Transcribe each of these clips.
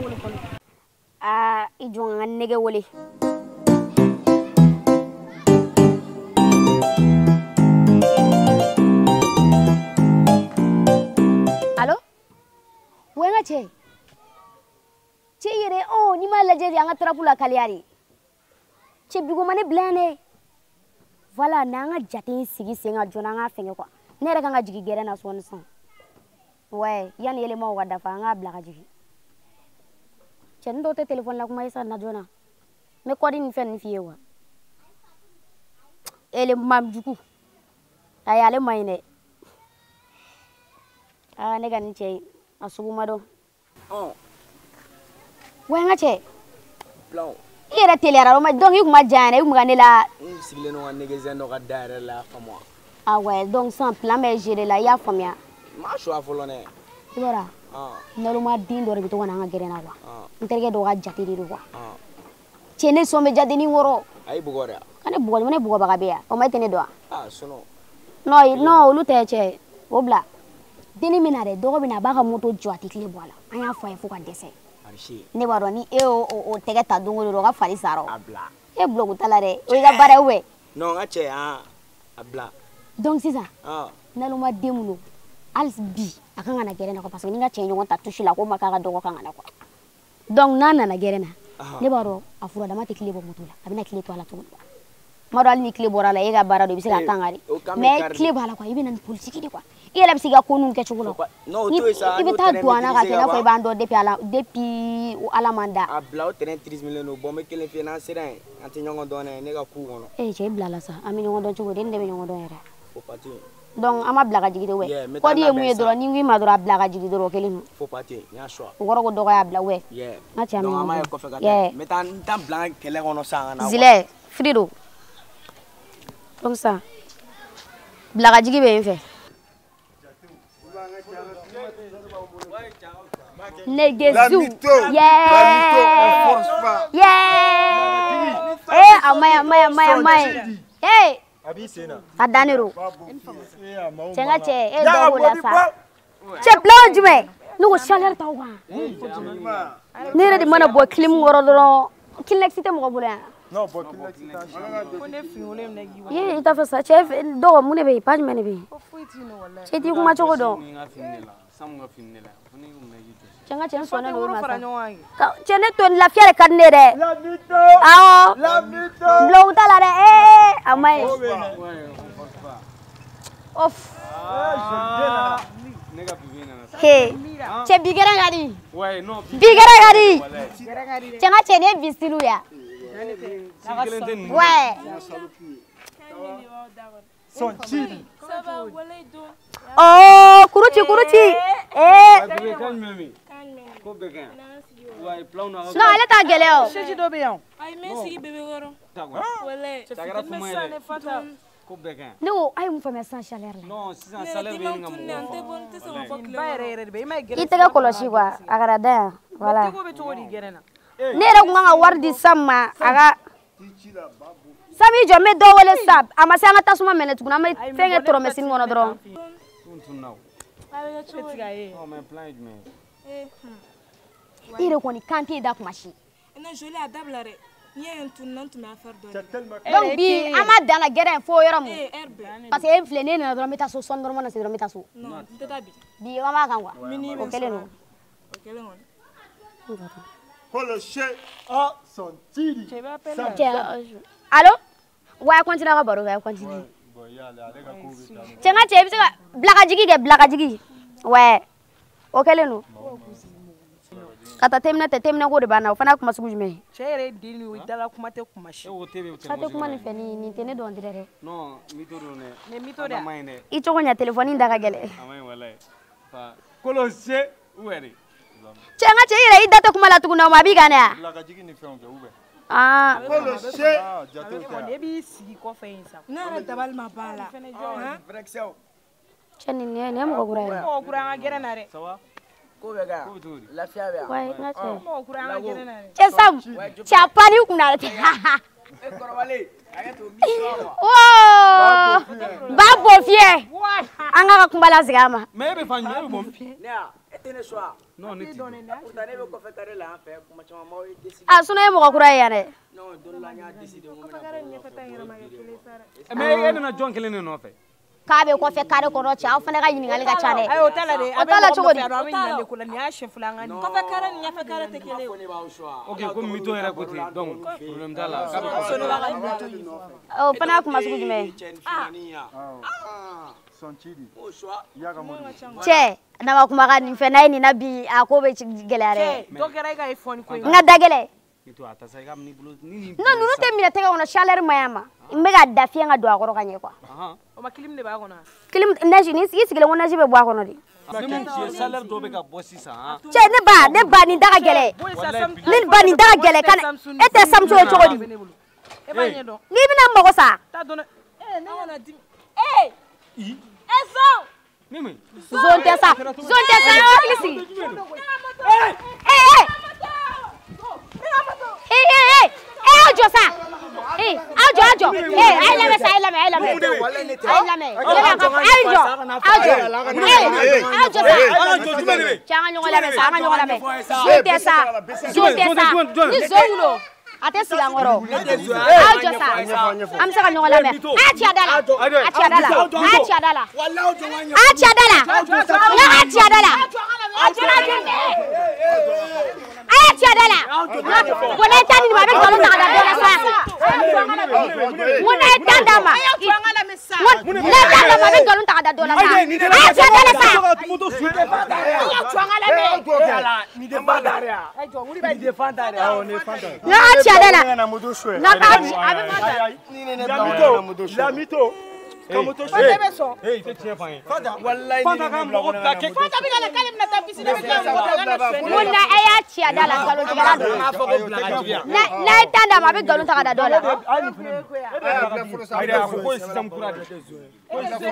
wala ko a ijonga wole alo wenga che che yere o oh, ni ma laje anga trapula kaliari che bigo mane blane voilà nanga jate sigi senga jona nga fenge kwa nere kanga jigi gere na so ni yan ouais yani ele mo wada fa nga jigi Che, ndo te telefon lakou ma yisa e na jwana? Me kwa di ni fen ni fye wap. E le mam djuku. Ta ya le mayne. A, negani che, asopou mado. Oh. Wey, nga che. Plon. Iye rete lera, don yu kwa jane, yu kwa gane la. Si le nou anegazen do ka dare la, fam wap. A wey, don san plan me jere la, ya fam ya. Ma chwa folone. Dora. naloma den dɔ de bɛ to ka na an ka gɛrɛn na kuwa n terikɛ dɔ ka jate de do kuwa cɛ ne sɔn bɛ jatenin wɔrɔ a ye bugɔ dɛ ka ne bugɔ ne bugɔbaga bɛ yan o ma e tɛ ne dɔn wa non non olu tɛ cɛ o bila denni bɛ na dɛ dɔgɔ bɛ na a b'a ka moto jɔ a tɛ tile bɔ a la an y'a fɔ a ye fo ka dɛsɛ ne b'a dɔn ni e y'o o tɛgɛ ta don o don o ka fari sara o e bulɔku t'a la dɛ o y'i ka baara ye wɛ. n ka cɛ han a bila. donc sisan naloma den mun don hali bi. a gerena ka na gɛrɛ na parce que ni ka cɛ ɲɔgɔn ko donc nana gɛrɛ na ne b'a dɔn a fura dama tɛ kile bɔ moto la to a la ni kile bɔra eh, la e ka baara dɔ i bɛ se ka tanga ni politique de quoi i yɛrɛ bɛ ko ninnu kɛcogo la i bɛ taa don an na ka kɛ i n'a fɔ i b'an dɔn depuis ala depuis a bila o tɛnɛn tirisiminɛ don bɔn n bɛ kelen f'i ye ne ka kow kɔnɔ. ee cɛ i sa an bɛ ɲɔgɔn de bɛ ɲɔgɔn dɔn o pati. donc an ma bila ka jigin de wɛ kɔdi ye mun ye dɔrɔn ni n k'i ma dɔrɔn a bila ka jigin dɔrɔn o kelen don o y'a kɔrɔ ko dɔgɔ y'a bila wɛ n'a cɛ min zilɛ firi don donc sa bila ka jigin bɛ yen fɛ negezu yɛɛ yɛɛ ee a maɲi a maɲi a maɲi a maɲi. a dannen do cɛ n ka cɛ e dɔ b'o la sa cɛ bila o jumɛn ne ko chaleur t'aw kan ne yɛrɛ de mana bɔ kilimu kɔrɔ dɔrɔn kilinɛkisi tɛ mɔgɔ bolo yan ye i t'a fɛ sa cɛ dɔgɔ mun de bɛ yen pa jumɛn de bɛ yen cɛ t'i kuma cogo dɔn cɛ n ka cɛ n sɔnnen do o ma sa cɛ ne to lafiya de ka di ne ye dɛ awɔ bilaw t'a la dɛ amae of he che bigera gari wae no bigera gari changa chene bisilu ya wae so chiri oh kuruchi kuruchi eh não bɛ kɛ yan. Wa filaw na. Sinɔn ale t'a gɛlɛya o. Sɛji dɔ bɛ yan. Ayi n bɛ n sigi bébé kɔrɔ. Walayi. Cɛfini bɛ san ne fata. Ko bɛɛ kɛ yan. Ne ko a ye mun faamuya sisan salaire la. Non sisan salaire bɛ ɲini ka mɔgɔw faga. N tɛ se k'a fɔ tile kɔnɔ. Ba yɛrɛ yɛrɛ de bɛ yen i m'a ye gɛrɛsɛgɛ. I tɛgɛ kɔlɔsi quoi a kana da yan. Voilà. Tɛgɛko bɛ cogo di gɛrɛn na. Ne yɛrɛ tun kan ka wari di Sam ma a ka. Sam i jɔ n bɛ dɔ wele sisan a ma se an ka tasuma minɛ tuguni an bɛ fɛn kɛ tɔrɔmɛsinin kɔnɔ dɔrɔn. Tun tunna o. A bɛ kɛ cogo di. E tɛ k'a ye. Non mais plan ye jumɛn ye. Eh, hmm. e yɛrɛ kɔni kan tɛ da kuma si na joli a dabila dɛ n'i ye n tunun na n tun donc bi an ma dan na gɛrɛ in fo yɔrɔ eh, parce que e filɛ n'e nana dɔrɔn n bɛ taa so sɔɔni dɔrɔn n ma na non n tɛ taa bi bi an b'a quoi o kɛlen don o kɛlen kɔni kɔlɔsi a sɔn tiri cɛ allo wa a e continue a ka baro e continue cɛ n ka cɛ i bɛ se ka bilakajigi kɛ bilakajigi wɛ o kɛlen kata temna te temna temina bana de o fana kuma sugu jumɛn cɛɛ yɛrɛ den o dala kuma te kuma si ka kuma ni feni ni nin tɛ no mi to dɛ ne to da i cogo ɲa telefɔni da ka gɛlɛ cɛ n uere che nga che i da te kuma la tuguni o ma a b'i kan dɛ kolo se ne b'i si ko yen sa ne yɛrɛ dabali ma ban la cɛ nin ne ne mo gura mɔgɔ kura an ka gɛrɛ cɛ oh, eh, sabu cɛ pari kunna tɛ ba bɔ fiyɛ an ka ka kuma lasigi ye ah, mɔgɔ kura ye yan dɛ mɛ e nana jɔn kelen de nɔfɛ kabe ko fe kare kɔnɔ cɛ aw fana ka ɲininkali ka ca eh, dɛ eh, o tala la de o t'a la cogo di o kɔfɛ kare ni kare ko ten donc problème t'a la o ni y'a n'a ye nin na bi a ko bɛ gɛlɛya dɛ n ka da gɛlɛ non ninnu tɛ minɛ tɛgɛ kɔnɔ chaleur ma ɲi a ma n ah. bɛ ka da fiɲɛ ka don a kɔrɔ ka وما كلم لي باغونا كلم ناجي نيس يس كلم ناجي بباغونا دي نمن جي سالر دوبي كا بوسي سا تشا نبا نبا ني دغا غلي نبا ني دغا غلي كان انت سامسو تشودي ني بنا مغو سا تا دون ايه نانا دي ايه ايه, إيه زو ميمي زون تسا زون تسا يا كليسي ايه ايه ايه, إيه؟ ajo ajo eh ai lame sai lame ai Ajo. ai lame lame ka ajo ajo eh ajo sa ajo tu mene changa nyonga lame sa nyonga lame jute sa jute sa ni zoulo ate sigi an Ajo. aw jɔ sa an bɛ se ka ɲɔgɔn lamɛn a ci a da la a ci a da la a ci a da la a ci a da la n ka a ci a da la a ci a da la a ci a da la bɔnɛ ta lẹ́yìn àlọ́ màmí gọ̀lú ta àdàdo la sa ẹ jẹ́ tẹ́lẹ̀ sa. n'a tiɲɛ dɛ la n'a ka ci a bɛ ma ta. lamito lamito kamo to se be so eh ite tiɲɛ fan ye wallahi fanta ka mɔgɔ bila kɛ fanta bi kana k'ale bɛna taa bisi ne bɛ taa mɔgɔ bila ka na mun na e y'a ci a da la nkalon tigɛla don n'a fɔ ko bila ka jigiya n'a ye tan d'a ma a bɛ nkalon ta ka da dɔ la ayi a ko ko sisan kura de ne ko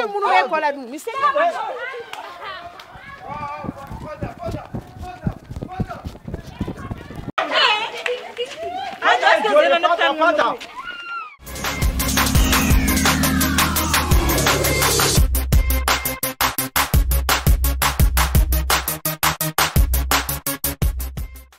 minnu bɛ kɔ la dun misɛn Anda, anda,